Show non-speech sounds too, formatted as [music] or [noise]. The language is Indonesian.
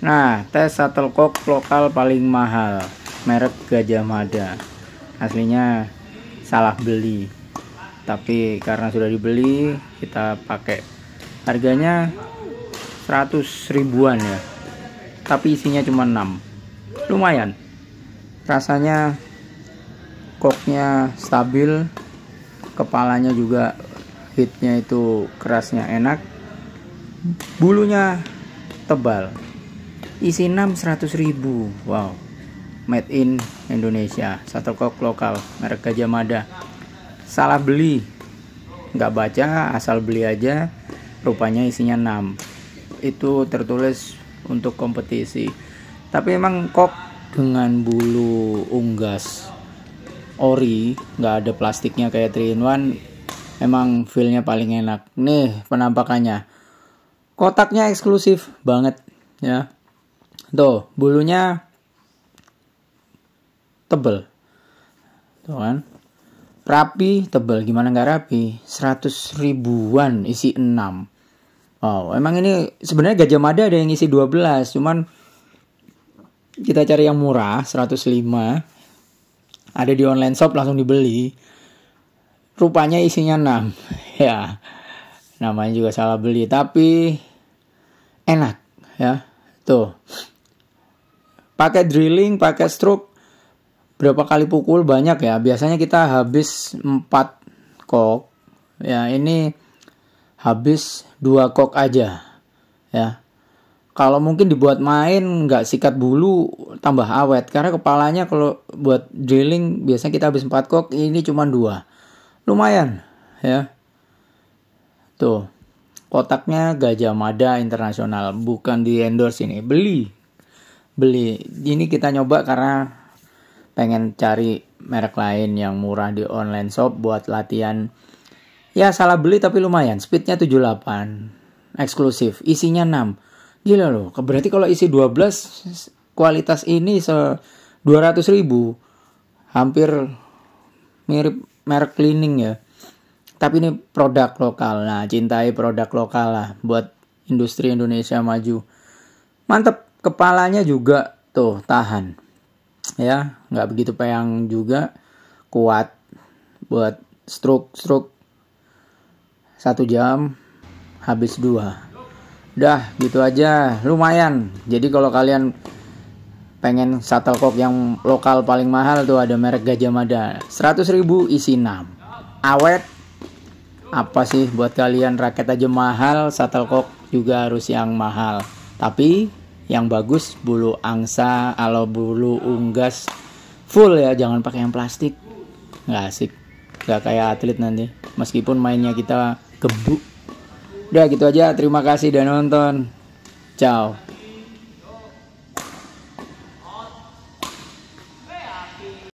Nah, tes shuttlecock lokal paling mahal, merek Gajah Mada. Aslinya salah beli. Tapi karena sudah dibeli, kita pakai. Harganya 100 ribuan ya. Tapi isinya cuma 6. Lumayan. Rasanya koknya stabil, kepalanya juga hitnya itu kerasnya enak, bulunya tebal isi 6 100 ribu wow made in Indonesia satu kok lokal merek Gajah Mada salah beli nggak baca asal beli aja rupanya isinya 6 itu tertulis untuk kompetisi tapi emang kok dengan bulu unggas ori nggak ada plastiknya kayak 3 in 1 emang feelnya paling enak nih penampakannya kotaknya eksklusif banget ya Tuh, bulunya tebel. Tuh kan. Rapi, tebel. Gimana nggak rapi? 100 ribuan isi 6. Oh, emang ini sebenarnya Gajah Mada ada yang isi 12, cuman kita cari yang murah 105. Ada di online shop langsung dibeli. Rupanya isinya 6. [laughs] ya. Namanya juga salah beli, tapi enak ya. Tuh pakai drilling pakai stroke berapa kali pukul banyak ya biasanya kita habis 4 kok ya ini habis 2 kok aja ya kalau mungkin dibuat main nggak sikat bulu tambah awet karena kepalanya kalau buat drilling biasanya kita habis 4 kok ini cuma dua lumayan ya tuh kotaknya Gajah Mada Internasional bukan di endorse ini beli beli ini kita nyoba karena pengen cari merek lain yang murah di online shop buat latihan ya salah beli tapi lumayan speednya 78 eksklusif isinya 6 gila loh berarti kalau isi 12 kualitas ini se 200 ribu hampir mirip merek cleaning ya tapi ini produk lokal nah cintai produk lokal lah buat industri Indonesia maju mantep kepalanya juga tuh tahan ya nggak begitu peyang juga kuat buat stroke stroke satu jam habis dua dah gitu aja lumayan jadi kalau kalian pengen shuttlecock yang lokal paling mahal tuh ada merek Gajah Mada 100.000 isi 6 awet apa sih buat kalian raket aja mahal shuttlecock juga harus yang mahal tapi yang bagus bulu angsa atau bulu unggas full ya jangan pakai yang plastik nggak asik nggak kayak atlet nanti meskipun mainnya kita gebuk udah gitu aja terima kasih dan nonton ciao